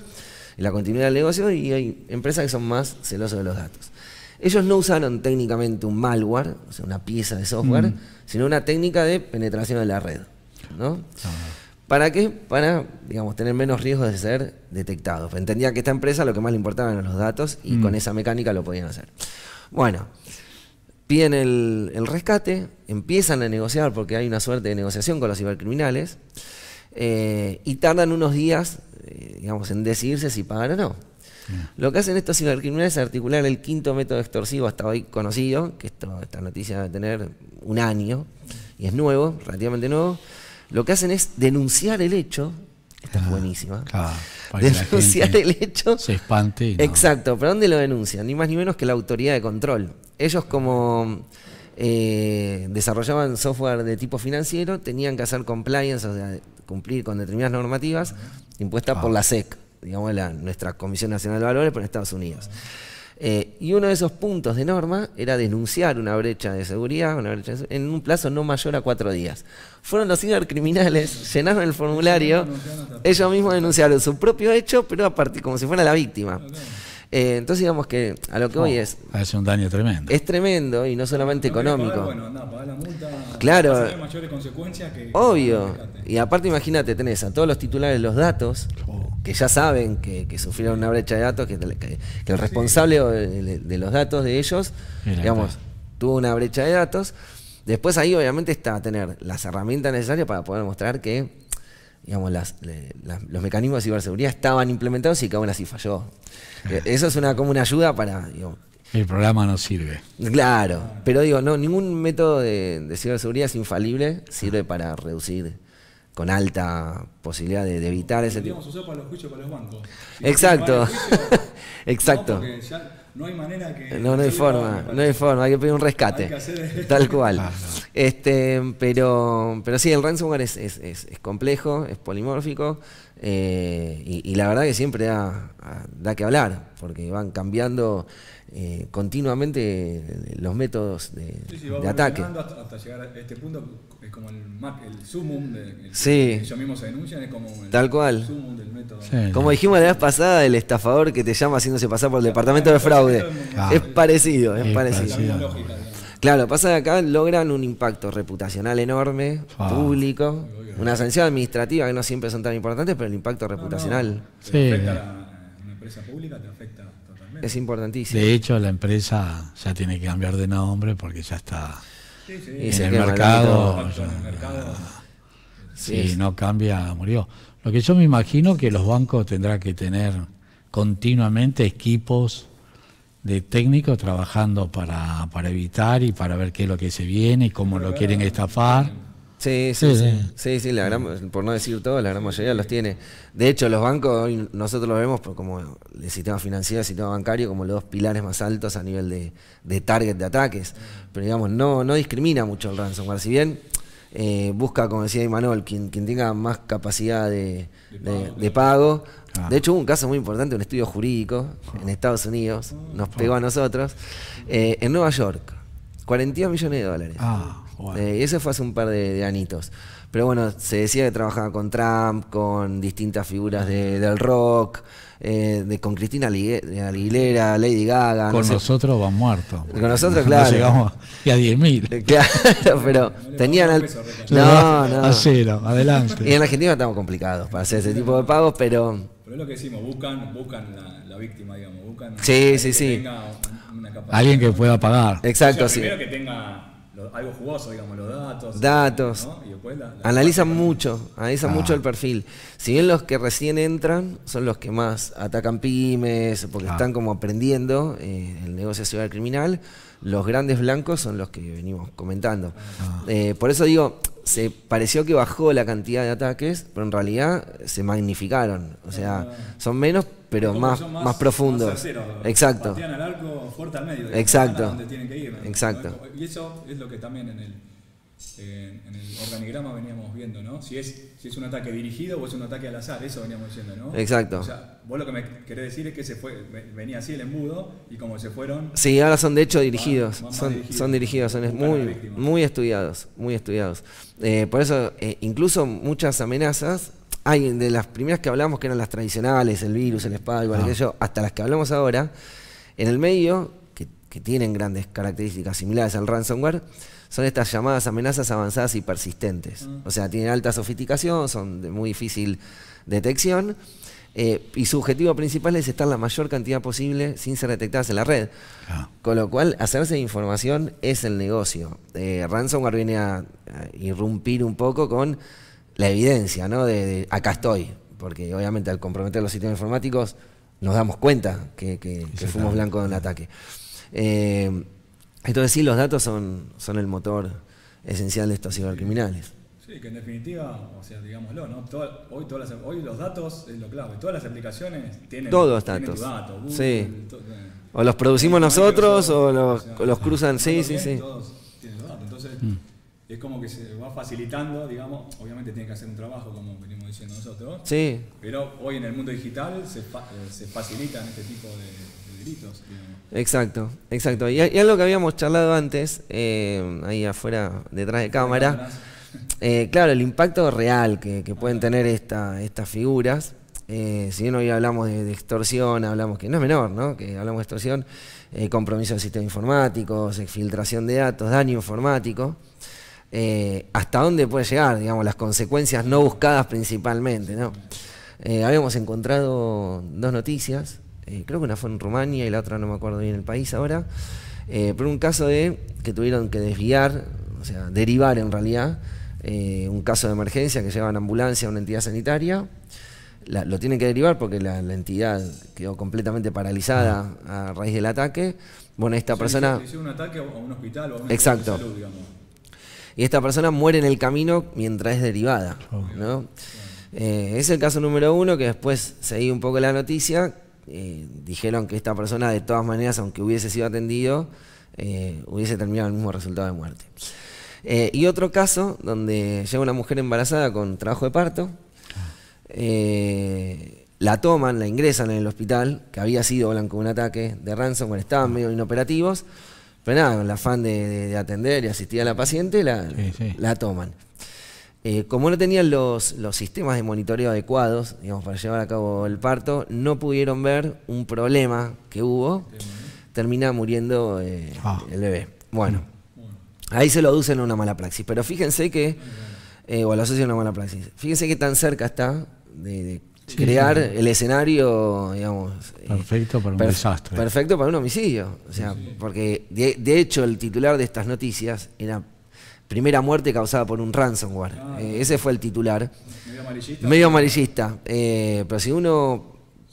la continuidad del negocio y hay empresas que son más celosas de los datos. Ellos no usaron técnicamente un malware, o sea, una pieza de software, mm. sino una técnica de penetración de la red. Ah. ¿Para qué? Para, digamos, tener menos riesgo de ser detectados. Entendía que esta empresa lo que más le importaba eran los datos y mm. con esa mecánica lo podían hacer. Bueno, piden el, rescate, empiezan a negociar porque hay una suerte de negociación con los cibercriminales eh, y tardan unos días eh, digamos, en decidirse si pagar o no. Lo que hacen estos cibercriminales es articular el quinto método extorsivo hasta hoy conocido, que esto, esta noticia va tener un año y es nuevo, relativamente nuevo. Lo que hacen es denunciar el hecho esta es buenísima. Denunciar el hecho. Se espante. Exacto, pero ¿dónde lo denuncian? Ni más ni menos que la autoridad de control. Ellos como eh, desarrollaban software de tipo financiero, tenían que hacer compliance, o sea, cumplir con determinadas normativas impuestas por ah. la SEC, digamos, la, nuestra Comisión Nacional de Valores, por Estados Unidos. Eh, y uno de esos puntos de norma era denunciar una brecha de seguridad en un plazo no mayor a cuatro días. Fueron los cibercriminales, llenaron el formulario, ellos mismos denunciaron su propio hecho, pero a como si fuera la víctima. Eh, entonces digamos que a lo que voy oh, es... Hace un daño tremendo. Es tremendo y no solamente económico. claro. Obvio. Y aparte imagínate, tenés a todos los titulares los datos, oh. que ya saben que, sufrieron una brecha de datos, que, el responsable de, los datos de ellos, digamos, tuvo una brecha de datos. Después ahí obviamente está tener las herramientas necesarias para poder mostrar que digamos, los mecanismos de ciberseguridad estaban implementados y que aún así falló. Eh, eh. Eso es una, como una ayuda para... el programa no sirve. Claro, pero digo, no, ningún método de, ciberseguridad es infalible, sirve ah. para reducir con alta posibilidad de, evitar ese tipo. Usar para los juicios para los bancos. Exacto. Exacto no hay manera que. No, no hay forma, no hay forma, hay que pedir un rescate. Tal cual. Ah, este, pero, pero sí, el ransomware es, complejo, es polimórfico eh, y, la verdad que siempre da, que hablar, porque van cambiando eh, continuamente los métodos de, ataque. Hasta, llegar a este punto, es como el, sumum, de, el, ellos mismos se denuncian, es como Tal El sumum del método. como dijimos la vez pasada, el estafador que te llama haciéndose pasar por el departamento de fraude es parecido, es, parecido. Claro, pasa que acá logran un impacto reputacional enorme, ah. público, una sanción administrativa que no siempre son tan importantes, pero el impacto reputacional. empresa pública, te afecta totalmente. Es importantísimo. De hecho, la empresa ya tiene que cambiar de nombre porque ya está sí, sí. en el mercado. Si no cambia, murió. Lo que yo me imagino que los bancos tendrán que tener continuamente equipos de técnicos trabajando para, para evitar y para ver qué es lo que se viene y cómo lo quieren estafar. Sí sí sí, sí, sí, por no decir todo, la gran mayoría los tiene. De hecho, los bancos, nosotros lo vemos como el sistema financiero, y el sistema bancario, como los dos pilares más altos a nivel de, de target de ataques. Pero digamos, no, no discrimina mucho el ransomware. Si bien eh, busca, como decía Imanol, quien, quien tenga más capacidad de, pago. Ah. De hecho, hubo un caso muy importante, un estudio jurídico en Estados Unidos, nos ah. pegó a nosotros, eh, en Nueva York, 42 millones de dólares. Ah, eh, y eso fue hace un par de, de, anitos. Pero bueno, se decía que trabajaba con Trump, con distintas figuras del rock. Eh, con Cristina eh, Aguilera, Lady Gaga. Con nosotros van muertos. Con nosotros, claro. llegamos y a 10.000. Claro, pero tenían. Al... No, no. adelante. Y en Argentina estamos complicados para hacer ese tipo de pagos, pero. Pero es lo que decimos, buscan, buscan la, víctima, digamos. Buscan sí, sí, sí. Alguien que pueda pagar. Exacto, sí. Primero que tenga algo jugoso, digamos, los datos. Datos. analizan mucho, analizan ah. mucho el perfil. Si bien los que recién entran son los que más atacan pymes, porque ah. están como aprendiendo eh, el negocio de ciudad criminal, los grandes blancos son los que venimos comentando. Ah. Eh, por eso digo, se pareció que bajó la cantidad de ataques, pero en realidad se magnificaron. O sea, ah. son menos, pero más, más, profundos. Exacto. Exacto. Exacto. Y eso es lo que también en el este, en, el organigrama veníamos viendo, ¿no? Si es, si es un ataque dirigido o es un ataque al azar, eso veníamos diciendo, ¿no? Exacto. O sea, vos lo que me querés decir es que venía así el embudo y como se fueron... Sí, ahora son de hecho ah, dirigidos, son, dirigidos. son dirigidos, son muy, muy estudiados, muy estudiados. Eh, por eso, eh, incluso muchas amenazas hay de las primeras que hablamos, que eran las tradicionales, el virus, el igual ah. y hasta las que hablamos ahora, en el medio, que, tienen grandes características similares al ransomware, son estas llamadas amenazas avanzadas y persistentes. Mm. O sea, tienen alta sofisticación, son de muy difícil detección. Eh, y su objetivo principal es estar la mayor cantidad posible sin ser detectadas en la red. Ah. Con lo cual, hacerse información es el negocio. Eh, ransomware viene a, irrumpir un poco con la evidencia, ¿no? De, acá estoy. Porque obviamente al comprometer los sistemas informáticos nos damos cuenta que, fuimos blanco de un ataque. Eh, entonces sí, los datos son, son el motor esencial de estos cibercriminales. Sí, que en definitiva, o sea, digámoslo, ¿no? hoy, hoy los datos es lo clave. Todas las aplicaciones tienen, Todos los datos. sí. Eh, o los producimos nosotros o los, los cruzan, sí, sí, sí. Todos tienen los datos. Entonces, mm. es como que se va facilitando, digamos, obviamente tiene que hacer un trabajo, como venimos diciendo nosotros. Sí. Pero hoy en el mundo digital se, eh, facilitan este tipo de, de delitos, digamos. Exacto, exacto. Y, algo que habíamos charlado antes, eh, ahí afuera, detrás de cámara, eh, claro, el impacto real que, pueden tener estas figuras. Eh, si hoy hablamos de, extorsión, hablamos que no es menor, ¿no? Que hablamos de extorsión, compromiso de sistemas informáticos, filtración de datos, daño informático. ¿Hasta dónde puede llegar, digamos, las consecuencias no buscadas principalmente, ¿no? habíamos encontrado dos noticias eh, creo que una fue en Rumania y la otra no me acuerdo bien el país ahora, eh, pero un caso de que tuvieron que desviar, o sea, derivar en realidad, eh, un caso de emergencia que llevan ambulancia a una entidad sanitaria. lo tienen que derivar porque la, entidad quedó completamente paralizada a raíz del ataque. Bueno, esta persona. hizo un ataque a un hospital o a Exacto. Y esta persona muere en el camino mientras es derivada. Oh. es el caso número uno que después seguí un poco la noticia, eh, dijeron que esta persona de todas maneras, aunque hubiese sido atendido, eh, hubiese terminado el mismo resultado de muerte. Eh, y otro caso donde llega una mujer embarazada con trabajo de parto, la toman, la ingresan en el hospital, que había sido blanco de un ataque de ransomware, estaban medio inoperativos, pero nada, con el afán de, atender y asistir a la paciente, la, la toman. Eh, como no tenían los, sistemas de monitoreo adecuados, digamos, para llevar a cabo el parto, no pudieron ver un problema que hubo. Termina muriendo eh, ah. el bebé. Bueno, ahí se lo aducen a una mala praxis. Pero fíjense que, eh, o lo asocian a una mala praxis, fíjense que tan cerca está de, crear el escenario, digamos. Perfecto para un desastre. Perfecto para un homicidio. O sea, porque de hecho el titular de estas noticias era Primera muerte causada por un ransomware. Ah, eh, ese fue el titular. Medio amarillista. Medio amarillista. Eh, pero si uno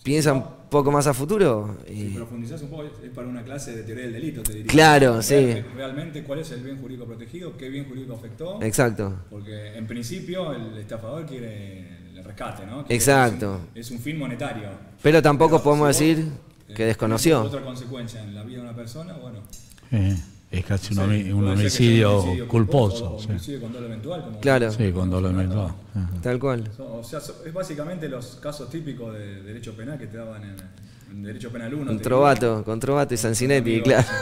piensa un poco más a futuro. Si profundizás un poco, es para una clase de teoría del delito, te diría. Claro, sí. Realmente, ¿cuál es el bien jurídico protegido? ¿Qué bien jurídico afectó? Exacto. Porque en principio el estafador quiere el rescate, ¿no? Exacto. Es un, fin monetario. Pero tampoco podemos decir eh, que desconoció. Otra consecuencia en la vida de una persona, bueno. Eh es casi un, un homicidio, culposo. homicidio con dolo eventual. claro. Sí, con dolo eventual. Tal cual. O sea, es básicamente los casos típicos de derecho penal que te daban en, derecho penal 1. Controbato, controbato y Sancinetti, claro.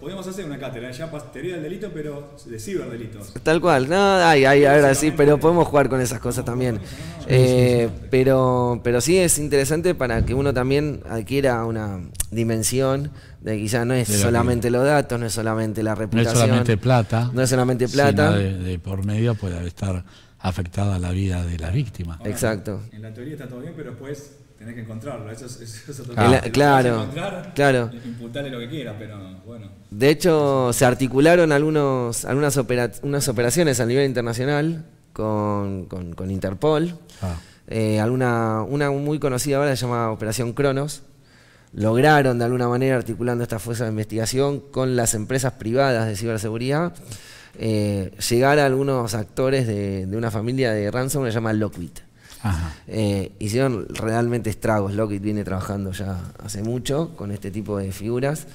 Podríamos hacer una cátedra, ya pastería del delito, pero de ciberdelitos. Tal cual, no, hay, ahora sí, pero podemos jugar con esas cosas también. Eh, pero, pero sí es interesante para que uno también adquiera una dimensión de, quizá no es solamente los datos, no es solamente la reputación. No es solamente plata. No es solamente plata. De, de, por medio puede estar afectada la vida de la víctima. Exacto. En la teoría está todo bien, pero después tenés que encontrarlo. Eso, es, eso otro claro, encontrar, Imputarle lo que quieras, pero bueno. De hecho, se articularon algunos, algunas operaciones a nivel internacional con, con, con Interpol. Ah. Eh, alguna, una muy conocida ahora se llama Operación Cronos, lograron de alguna manera, articulando esta fuerza de investigación con las empresas privadas de ciberseguridad, eh, llegar a algunos actores de, una familia de ransom que se llama Lockbit. Eh, hicieron realmente estragos. Lockheed viene trabajando ya hace mucho con este tipo de figuras.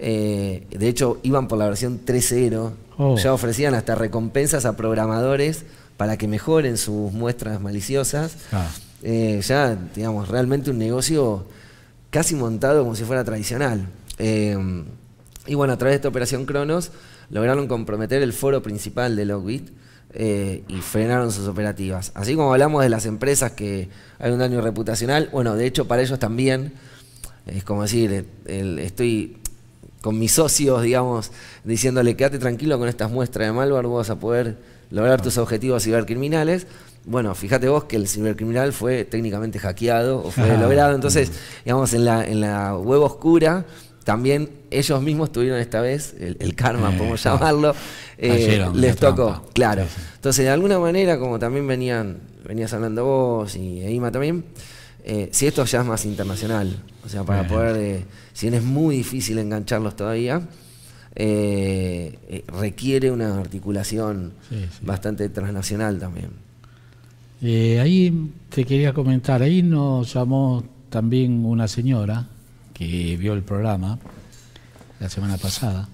Eh, de hecho, iban por la versión 3.0. Ya ofrecían hasta recompensas a programadores para que mejoren sus muestras maliciosas. Ah. ya, digamos, realmente un negocio casi montado como si fuera tradicional. Em, y bueno, a través de esta operación Cronos lograron comprometer el foro principal de Lockbit eh, y frenaron sus operativas. Así como hablamos de las empresas que hay un daño reputacional, bueno, de hecho para ellos también, es como decir, estoy con mis socios, digamos, diciéndole, quédate tranquilo con estas muestras de malware, vos a poder lograr tus objetivos cibercriminales bueno, fíjate vos que el cibercriminal fue técnicamente hackeado o fue ah. logrado. Entonces, digamos, en la, en la web oscura también ellos mismos tuvieron esta vez el, karma, como eh, podemos oh. llamarlo, eh, les tocó, claro. Entonces, de alguna manera, como también venían, venías hablando vos y Eima también, eh, si esto ya es más internacional, o sea, para poder, si es muy difícil engancharlos todavía, requiere una articulación bastante transnacional también. Eh, ahí te quería comentar, ahí nos llamó también una señora que vio el programa la semana pasada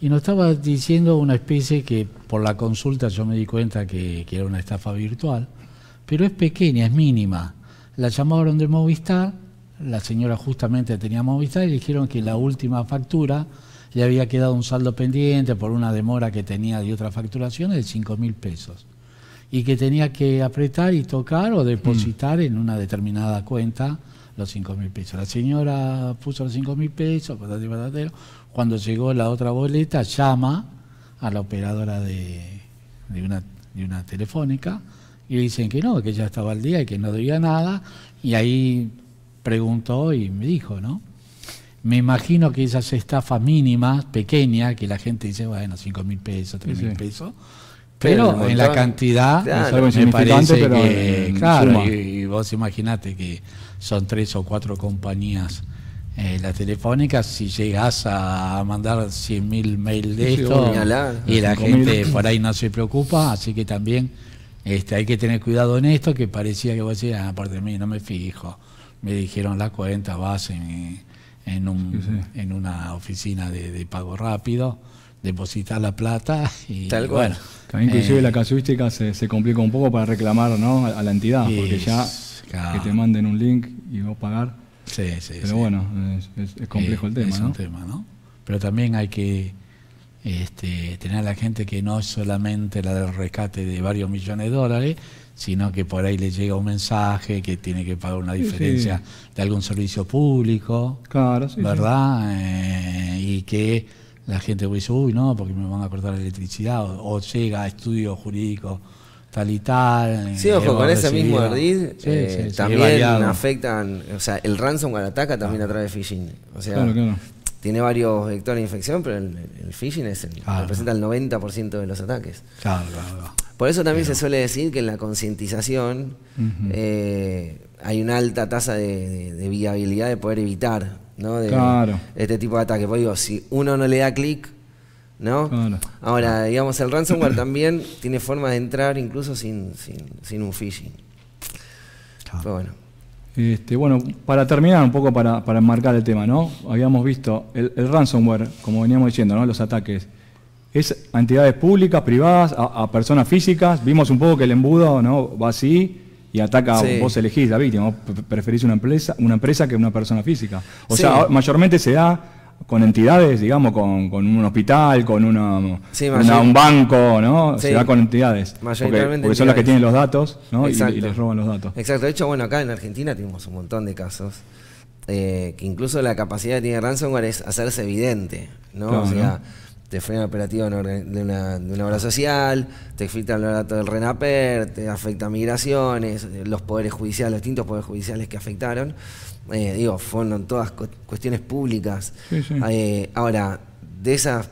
y nos estaba diciendo una especie que por la consulta yo me di cuenta que, era una estafa virtual, pero es pequeña, es mínima. La llamaron de Movistar, la señora justamente tenía Movistar y dijeron que la última factura le había quedado un saldo pendiente por una demora que tenía de otra facturación de 5 mil pesos y que tenía que apretar y tocar o depositar mm. en una determinada cuenta los 5 mil pesos. La señora puso los 5 mil pesos, patate, Cuando llegó la otra boleta, llama a la operadora de, una, de una telefónica y le dicen que no, que ya estaba al día y que no debía nada. Y ahí preguntó y me dijo, ¿no? Me imagino que esas estafas mínimas, pequeñas, que la gente dice, bueno, 5 mil pesos, 3 mil pesos, pero, en la cantidad claro, es pero que, claro, y, vos imaginate que son tres o cuatro compañías eh, las telefónicas, si llegas a mandar 100.000 mails de esto y la gente por ahí no se preocupa, así que también este, hay que tener cuidado en esto, que parecía que vos decías, ah, aparte de mí, no me fijo, me dijeron la cuenta, vas en, un, en una oficina de, pago rápido, depositar la plata y bueno. Eh, inclusive la casuística se, complica un poco para reclamar a, la entidad, porque ya que te manden un link y vos pagar. Sí, sí, Pero bueno, es, complejo el eh, tema. ¿no? Pero también hay que este, tener a la gente que no es solamente la del rescate de varios millones de dólares, sino que por ahí le llega un mensaje que tiene que pagar una diferencia de algún servicio público, claro, sí, ¿verdad? Eh, y que la gente dice, uy, no, porque me van a cortar la electricidad, o, llega a estudios jurídicos tal y tal. Sí, ojo, con ese mismo ardid eh, también afectan, o sea, el ransomware ataca también ah. a través de phishing. O sea, tiene varios vectores de infección, pero el, phishing el, representa el 90% de los ataques. Claro, claro. Por eso también se suele decir que en la concientización eh, hay una alta tasa de, viabilidad de poder evitar ¿no? De este tipo de ataques. Pues si uno no le da clic, ¿no? Ahora, digamos, el ransomware también tiene forma de entrar incluso sin, sin, un phishing. Este, bueno. para terminar un poco, para, enmarcar el tema, ¿no? Habíamos visto el, ransomware, como veníamos diciendo, ¿no? Los ataques. Es a entidades públicas, privadas, a, personas físicas. Vimos un poco que el embudo, ¿no? Va así y ataca, vos elegís la víctima, vos preferís una empresa, una empresa que una persona física. O sea, mayormente se da con entidades, digamos, con, un hospital, con una, un banco, ¿no? Se da con entidades. Porque, son las que tienen los datos, Y, les roban los datos. Exacto. De hecho, bueno, acá en Argentina tenemos un montón de casos. Eh, que incluso la capacidad que tiene ransomware es hacerse evidente, ¿no? o sea, ¿no? te frenan operativa de una, de una obra social, te filtran el datos del RENAPER, te afecta migraciones, eh, los poderes judiciales, los distintos poderes judiciales que afectaron. Eh, digo, fueron todas cuestiones públicas. Eh, ahora, de esas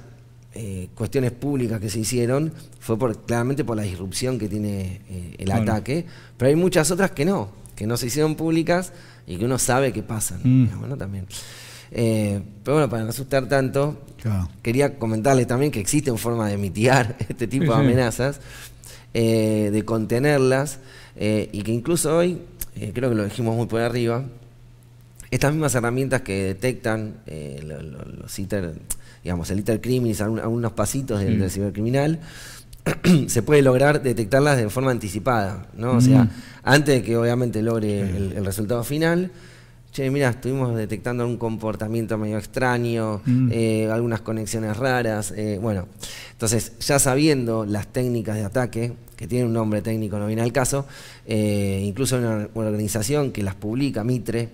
cuestiones públicas que se hicieron, fue claramente por la disrupción que tiene el ataque, pero hay muchas otras que no, que no se hicieron públicas y que uno sabe qué pasan. Mm. Bueno, también. Eh, pero bueno, para no asustar tanto, quería comentarles también que existen formas de mitigar este tipo de amenazas, eh, de contenerlas, eh, y que incluso hoy, creo que lo dijimos muy por arriba, estas mismas herramientas que detectan los iter, digamos, el iter criminis, algunos pasitos del, mm. cibercriminal, se puede lograr detectarlas de forma anticipada, ¿no? O sea, mm. antes de que obviamente logre el resultado final, che, mira, estuvimos detectando un comportamiento medio extraño, mm. eh, algunas conexiones raras. Eh, bueno, entonces ya sabiendo las técnicas de ataque, que tienen un nombre técnico, no viene al caso, eh, incluso una, organización que las publica, Mitre,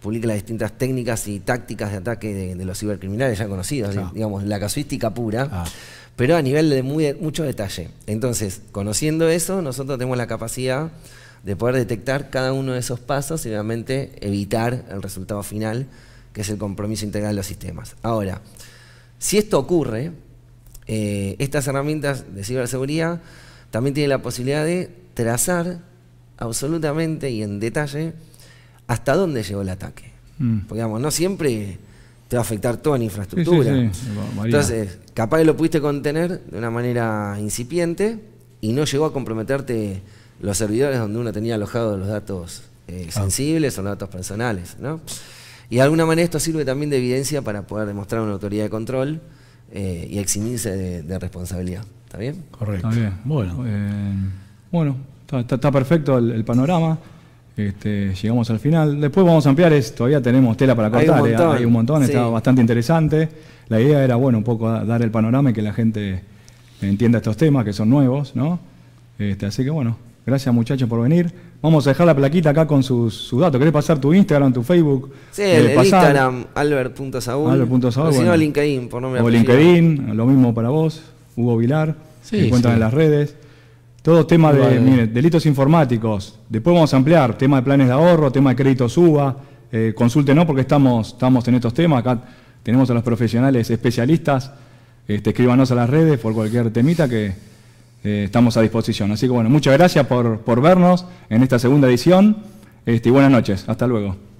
publica las distintas técnicas y tácticas de ataque de, los cibercriminales ya conocidos, ah. digamos, la casuística pura. Ah. Pero a nivel de muy, mucho detalle. Entonces, conociendo eso, nosotros tenemos la capacidad de poder detectar cada uno de esos pasos y obviamente evitar el resultado final, que es el compromiso integral de los sistemas. Ahora, si esto ocurre, eh, estas herramientas de ciberseguridad también tienen la posibilidad de trazar absolutamente y en detalle hasta dónde llegó el ataque. Mm. Porque digamos, no siempre te va a afectar toda la infraestructura. Entonces, capaz que lo pudiste contener de una manera incipiente y no llegó a comprometerte los servidores donde uno tenía alojado los datos eh, ah. sensibles son datos personales. ¿no? Y de alguna manera esto sirve también de evidencia para poder demostrar una autoridad de control eh, y eximirse de, responsabilidad. ¿Está bien? Correcto. Está Bueno, eh, bueno está, perfecto el, panorama. Este, llegamos al final. Después vamos a ampliar, esto, todavía tenemos tela para cortar, hay un montón, está bastante interesante. La idea era, bueno, un poco dar el panorama y que la gente entienda estos temas que son nuevos, ¿no? Este, así que bueno, Gracias muchachos por venir. Vamos a dejar la plaquita acá con sus, datos. ¿Querés pasar tu Instagram, tu Facebook? Sí, eh, el Instagram, albert.saúl. Albert. no, LinkedIn, por O LinkedIn, lo mismo para vos, Hugo Vilar. Sí, que encuentran en las redes. Todo tema de, delitos informáticos. Después vamos a ampliar tema de planes de ahorro, tema de crédito UBA. Eh, consúltenos porque estamos, estamos en estos temas. Acá tenemos a los profesionales especialistas. Este, escríbanos a las redes por cualquier temita que eh, estamos a disposición. Así que bueno, muchas gracias por, por vernos en esta segunda edición este, y buenas noches. Hasta luego.